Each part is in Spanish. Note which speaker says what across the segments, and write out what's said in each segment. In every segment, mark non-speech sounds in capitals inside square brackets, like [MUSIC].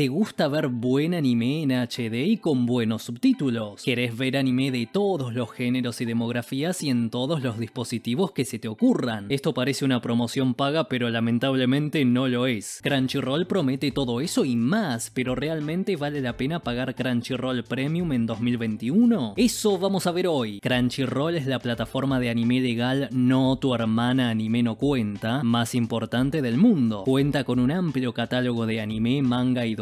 Speaker 1: ¿Te gusta ver buen anime en HD y con buenos subtítulos? ¿Querés ver anime de todos los géneros y demografías y en todos los dispositivos que se te ocurran? Esto parece una promoción paga, pero lamentablemente no lo es. Crunchyroll promete todo eso y más, pero ¿realmente vale la pena pagar Crunchyroll Premium en 2021? Eso vamos a ver hoy. Crunchyroll es la plataforma de anime legal No tu hermana anime no cuenta, más importante del mundo. Cuenta con un amplio catálogo de anime, manga y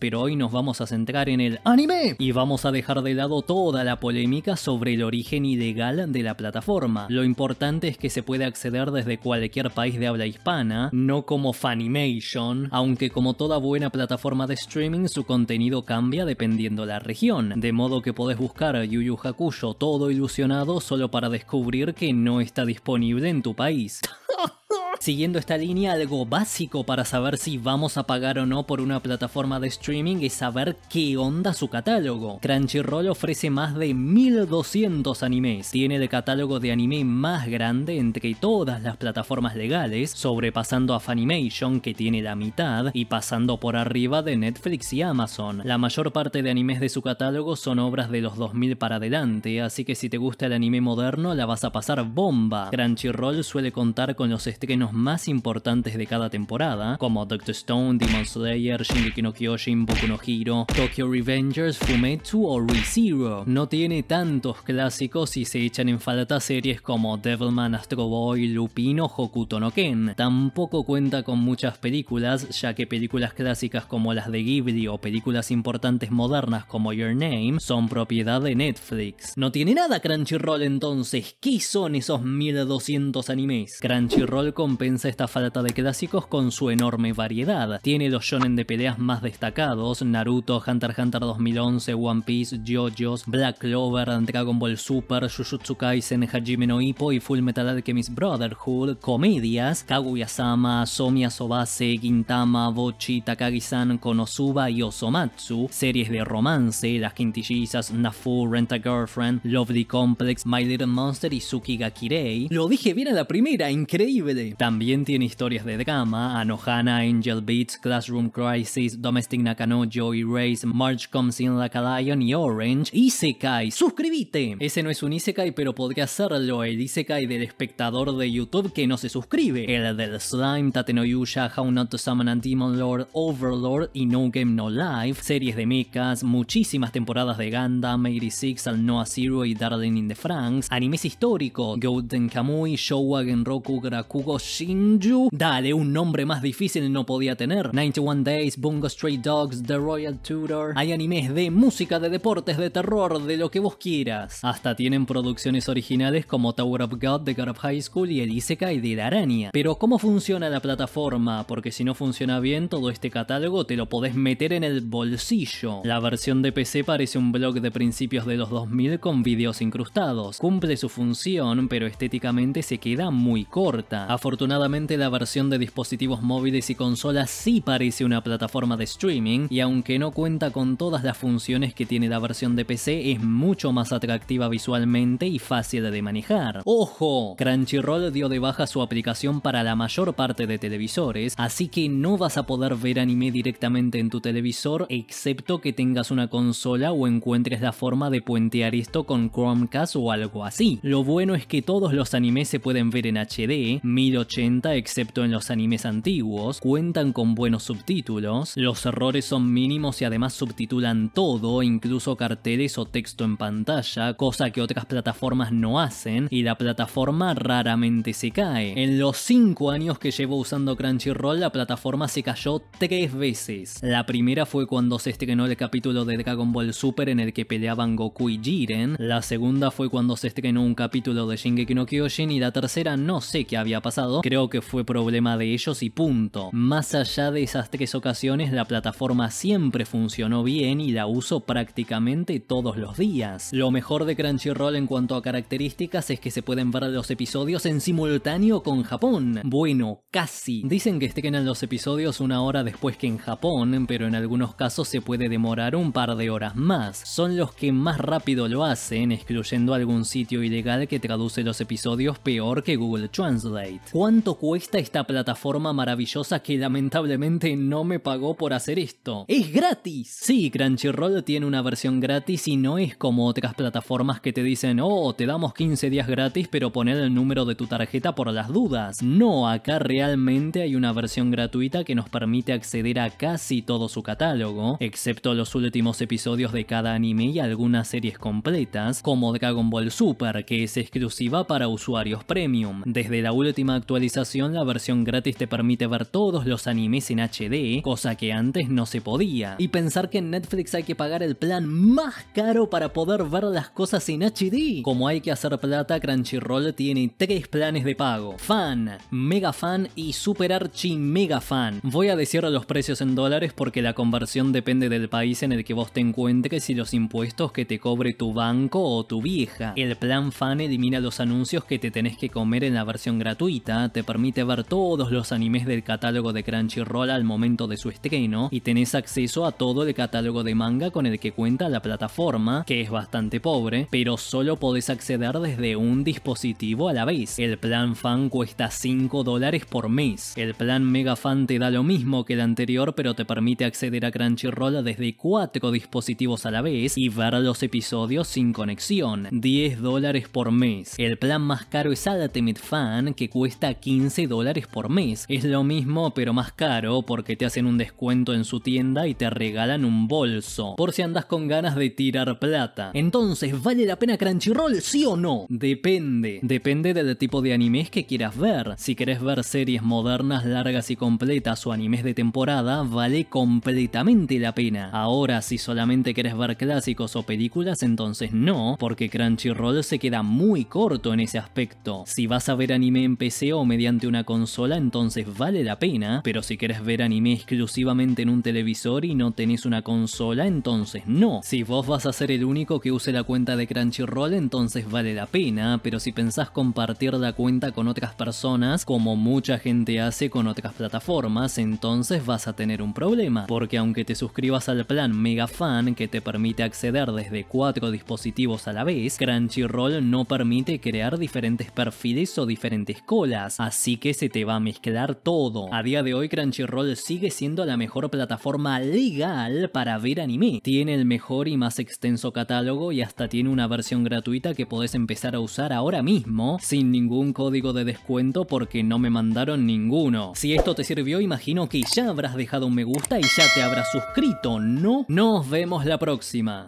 Speaker 1: pero hoy nos vamos a centrar en el anime y vamos a dejar de lado toda la polémica sobre el origen ilegal de la plataforma. Lo importante es que se puede acceder desde cualquier país de habla hispana, no como Funimation, aunque como toda buena plataforma de streaming su contenido cambia dependiendo la región, de modo que podés buscar a Yu Yu Hakusho todo ilusionado solo para descubrir que no está disponible en tu país. [LAUGHS] Siguiendo esta línea, algo básico para saber si vamos a pagar o no por una plataforma de streaming es saber qué onda su catálogo. Crunchyroll ofrece más de 1200 animes, tiene el catálogo de anime más grande entre todas las plataformas legales, sobrepasando a Funimation que tiene la mitad y pasando por arriba de Netflix y Amazon. La mayor parte de animes de su catálogo son obras de los 2000 para adelante, así que si te gusta el anime moderno la vas a pasar bomba. Crunchyroll suele contar con los estrenos más importantes de cada temporada, como Doctor Stone, Demon Slayer, Shingeki no Kyojin, Boku no Hiro, Tokyo Revengers, Fumetsu o ReZero. No tiene tantos clásicos y se echan en falta series como Devilman, Astro Boy, Lupino, Hokuto no Ken. Tampoco cuenta con muchas películas, ya que películas clásicas como las de Ghibli o películas importantes modernas como Your Name son propiedad de Netflix. No tiene nada Crunchyroll entonces, ¿qué son esos 1200 animes? Crunchyroll con compensa esta falta de clásicos con su enorme variedad. Tiene los shonen de peleas más destacados, Naruto, Hunter x Hunter 2011, One Piece, JoJo's, Black Clover, Dragon Ball Super, Jujutsu Kaisen, Hajime no Ippo y Full Metal Alchemist Brotherhood, comedias, Kaguya-sama, Somia Sobase, Gintama, Bochi, Takagi-san, Konosuba y Osomatsu, series de romance, Las Quintillizas, Nafu, Rent Girlfriend, Lovely Complex, My Little Monster y Tsukigakirei. Lo dije bien a la primera, increíble. También tiene historias de drama, Anohana, Angel Beats, Classroom Crisis, Domestic Nakano, Joy Race, March Comes in Like a Lion y Orange. Isekai, suscríbete. Ese no es un Isekai, pero podría serlo, el Isekai del espectador de YouTube que no se suscribe. El del Slime, Tatenoyusha, How Not to Summon a Demon Lord, Overlord y No Game No Life, series de mechas, muchísimas temporadas de Gundam, 86, Al Noah Zero y Darling in the Franks, animes históricos, Golden Kamui, Showa Genroku, Grakugo, Shinju. Dale, un nombre más difícil no podía tener. 91 Days, Bungo Stray Dogs, The Royal Tutor. Hay animes de música, de deportes, de terror, de lo que vos quieras. Hasta tienen producciones originales como Tower of God The God of High School y el Isekai de la araña. Pero ¿cómo funciona la plataforma? Porque si no funciona bien, todo este catálogo te lo podés meter en el bolsillo. La versión de PC parece un blog de principios de los 2000 con videos incrustados. Cumple su función, pero estéticamente se queda muy corta. Afortunadamente Afortunadamente la versión de dispositivos móviles y consolas sí parece una plataforma de streaming y aunque no cuenta con todas las funciones que tiene la versión de PC es mucho más atractiva visualmente y fácil de manejar. ¡Ojo! Crunchyroll dio de baja su aplicación para la mayor parte de televisores, así que no vas a poder ver anime directamente en tu televisor excepto que tengas una consola o encuentres la forma de puentear esto con Chromecast o algo así. Lo bueno es que todos los animes se pueden ver en HD, 1080 excepto en los animes antiguos, cuentan con buenos subtítulos, los errores son mínimos y además subtitulan todo, incluso carteles o texto en pantalla, cosa que otras plataformas no hacen, y la plataforma raramente se cae. En los 5 años que llevo usando Crunchyroll, la plataforma se cayó 3 veces. La primera fue cuando se estrenó el capítulo de Dragon Ball Super en el que peleaban Goku y Jiren, la segunda fue cuando se estrenó un capítulo de Shingeki no Kyojin y la tercera no sé qué había pasado, Creo que fue problema de ellos y punto. Más allá de esas tres ocasiones, la plataforma siempre funcionó bien y la uso prácticamente todos los días. Lo mejor de Crunchyroll en cuanto a características es que se pueden ver los episodios en simultáneo con Japón. Bueno, casi. Dicen que estrenan los episodios una hora después que en Japón, pero en algunos casos se puede demorar un par de horas más. Son los que más rápido lo hacen, excluyendo algún sitio ilegal que traduce los episodios peor que Google Translate cuánto cuesta esta plataforma maravillosa que lamentablemente no me pagó por hacer esto. ¡Es gratis! Sí, Crunchyroll tiene una versión gratis y no es como otras plataformas que te dicen, oh, te damos 15 días gratis pero poner el número de tu tarjeta por las dudas. No, acá realmente hay una versión gratuita que nos permite acceder a casi todo su catálogo, excepto los últimos episodios de cada anime y algunas series completas, como Dragon Ball Super, que es exclusiva para usuarios premium. Desde la última actualización la versión gratis te permite ver todos los animes en HD, cosa que antes no se podía. Y pensar que en Netflix hay que pagar el plan más caro para poder ver las cosas en HD. Como hay que hacer plata, Crunchyroll tiene tres planes de pago. Fan, Mega Fan y Super Archi Mega Fan. Voy a decir los precios en dólares porque la conversión depende del país en el que vos te encuentres y los impuestos que te cobre tu banco o tu vieja. El plan fan elimina los anuncios que te tenés que comer en la versión gratuita, te permite ver todos los animes del catálogo de Crunchyroll al momento de su estreno y tenés acceso a todo el catálogo de manga con el que cuenta la plataforma, que es bastante pobre, pero solo podés acceder desde un dispositivo a la vez. El plan fan cuesta 5 dólares por mes. El plan mega fan te da lo mismo que el anterior, pero te permite acceder a Crunchyroll desde 4 dispositivos a la vez y ver los episodios sin conexión. 10 dólares por mes. El plan más caro es Ultimate Fan, que cuesta 15 dólares por mes. Es lo mismo pero más caro porque te hacen un descuento en su tienda y te regalan un bolso, por si andas con ganas de tirar plata. Entonces, ¿vale la pena Crunchyroll, sí o no? Depende, depende del tipo de animes que quieras ver. Si querés ver series modernas, largas y completas o animes de temporada, vale completamente la pena. Ahora, si solamente querés ver clásicos o películas, entonces no, porque Crunchyroll se queda muy corto en ese aspecto. Si vas a ver anime en PC o mediante una consola, entonces vale la pena, pero si querés ver anime exclusivamente en un televisor y no tenés una consola, entonces no. Si vos vas a ser el único que use la cuenta de Crunchyroll, entonces vale la pena, pero si pensás compartir la cuenta con otras personas, como mucha gente hace con otras plataformas, entonces vas a tener un problema, porque aunque te suscribas al plan Mega Fan, que te permite acceder desde cuatro dispositivos a la vez, Crunchyroll no permite crear diferentes perfiles o diferentes colas, así que se te va a mezclar todo. A día de hoy Crunchyroll sigue siendo la mejor plataforma legal para ver anime. Tiene el mejor y más extenso catálogo y hasta tiene una versión gratuita que podés empezar a usar ahora mismo sin ningún código de descuento porque no me mandaron ninguno. Si esto te sirvió imagino que ya habrás dejado un me gusta y ya te habrás suscrito, ¿no? Nos vemos la próxima.